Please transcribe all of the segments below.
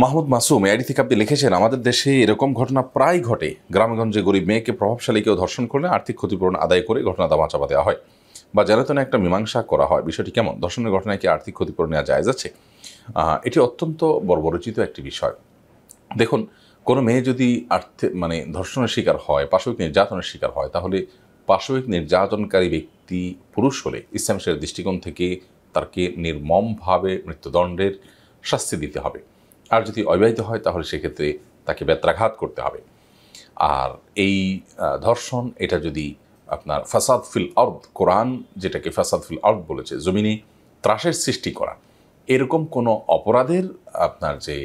Mahmud Masum AID থেকে আপনি লিখেছেন আমাদের দেশে এরকম ঘটনা প্রায় ঘটে গ্রামগঞ্জে গরিব মেয়েকে প্রভাবশালী কেউ ধর্ষণ করলে আর্থিক ক্ষতিপূরণ আদায় করে ঘটনা দামা চাপা দেওয়া হয় বা জেলাতনে একটা মীমাংসা করা হয় বিষয়টি কেমন ধর্ষণের ঘটনায় কি আর্থিক ক্ষতিপূরণ নেওয়া যায় যাচ্ছে এটি অত্যন্ত বর্বরচিত একটি বিষয় দেখুন কোনো মেয়ে যদি আর্থিক মানে ধর্ষণের শিকার হয় পাশবিক নির্যাতনের শিকার হয় তাহলে পাশবিক নির্যাতনকারী ব্যক্তি পুরুষ হলে ইসলাম দৃষ্টিকোণ থেকে তাকে নির্মমভাবে মৃত্যুদণ্ডের শাস্তি দিতে হবে আর যদি অবিবাহিত হয় তাহলে সেক্ষেত্রে তাকে ব্যত্রাঘাত করতে হবে আর এই ধর্ষণ এটা যদি আপনার ফাসাদ ফিল অর্দ কোরআন যেটাকে ফাসাদ ফিল অর্দ বলেছে জমিনে ত্রাসের সৃষ্টি করা এরকম কোনো অপরাধের আপনার যে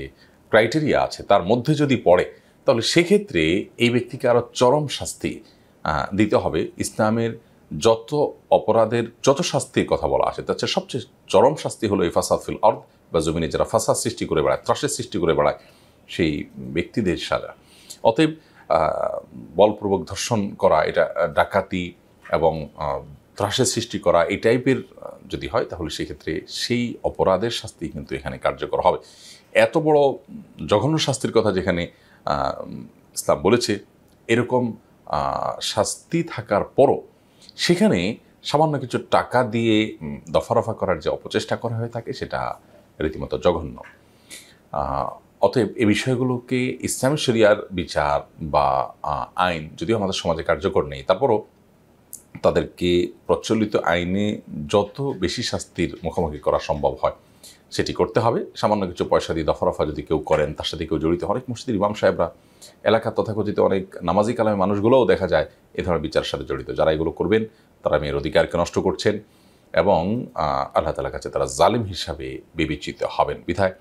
ক্রাইটেরিয়া আছে তার মধ্যে যদি পড়ে তাহলে সেক্ষেত্রে এই ব্যক্তিকে আরও চরম শাস্তি দিতে হবে ইসলামের যত অপরাধের যত শাস্তির কথা বলা আছে তার চেয়ে সবচেয়ে চরম শাস্তি হলো এই ফাসাদ ফিল অর্থ বা জমিনে যারা ফাঁসার সৃষ্টি করে বেড়ায় ত্রাসের সৃষ্টি করে বেড়ায় সেই ব্যক্তিদের সাজা অতএব বলপূর্বক ধর্ষণ করা এটা ডাকাতি এবং ত্রাসের সৃষ্টি করা এই টাইপের যদি হয় তাহলে সেক্ষেত্রে সেই অপরাধের শাস্তি কিন্তু এখানে কার্যকর হবে এত বড় জঘন্য শাস্তির কথা যেখানে ইসলাম বলেছে এরকম শাস্তি থাকার পরও সেখানে সামান্য কিছু টাকা দিয়ে দফারফা করার যে অপচেষ্টা করা হয়ে থাকে সেটা রীতিমতো জঘন্য অতএব এ বিষয়গুলোকে ইসলাম শরিয়ার বিচার বা আইন যদিও আমাদের সমাজে কার্যকর নেই তারপরও তাদেরকে প্রচলিত আইনে যত বেশি শাস্তির মুখোমুখি করা সম্ভব হয় সেটি করতে হবে সামান্য কিছু পয়সা দিয়ে দফারফা যদি কেউ করেন তার সাথে কেউ জড়িত অনেক মসজিদের ইমাম সাহেবরা এলাকার তথাকথিত অনেক নামাজি কালামে মানুষগুলোও দেখা যায় এ ধরনের বিচারের সাথে জড়িত যারা এগুলো করবেন তারা মেয়ের অধিকারকে নষ্ট করছেন এবং আল্লাহ তালার কাছে তারা জালিম হিসাবে বিবেচিত হবেন বিধায়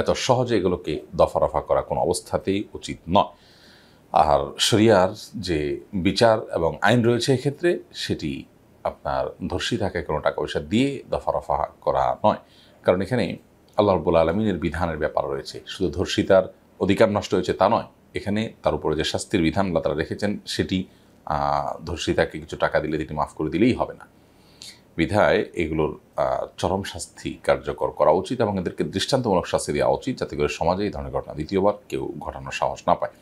এত সহজে এগুলোকে দফারফা করা কোনো অবস্থাতেই উচিত নয় আর শরিয়ার যে বিচার এবং আইন রয়েছে এক্ষেত্রে সেটি আপনার ধর্ষী থাকে কোনো টাকা পয়সা দিয়ে দফারফা করা নয় কারণ এখানে আল্লাহ রবুল আলমিনের বিধানের ব্যাপার রয়েছে শুধু ধর্ষিতার অধিকার নষ্ট হয়েছে তা নয় এখানে তার উপরে যে শাস্তির বিধান আল্লাহ তারা রেখেছেন সেটি ধর্ষিতাকে কিছু টাকা দিলে তিনি মাফ করে দিলেই হবে না বিধায় এগুলোর চরম শাস্তি কার্যকর করা উচিত এবং এদেরকে দৃষ্টান্তমূলক শাস্তি দেওয়া উচিত যাতে করে সমাজে এই ধরনের ঘটনা দ্বিতীয়বার কেউ ঘটানোর সাহস না পায়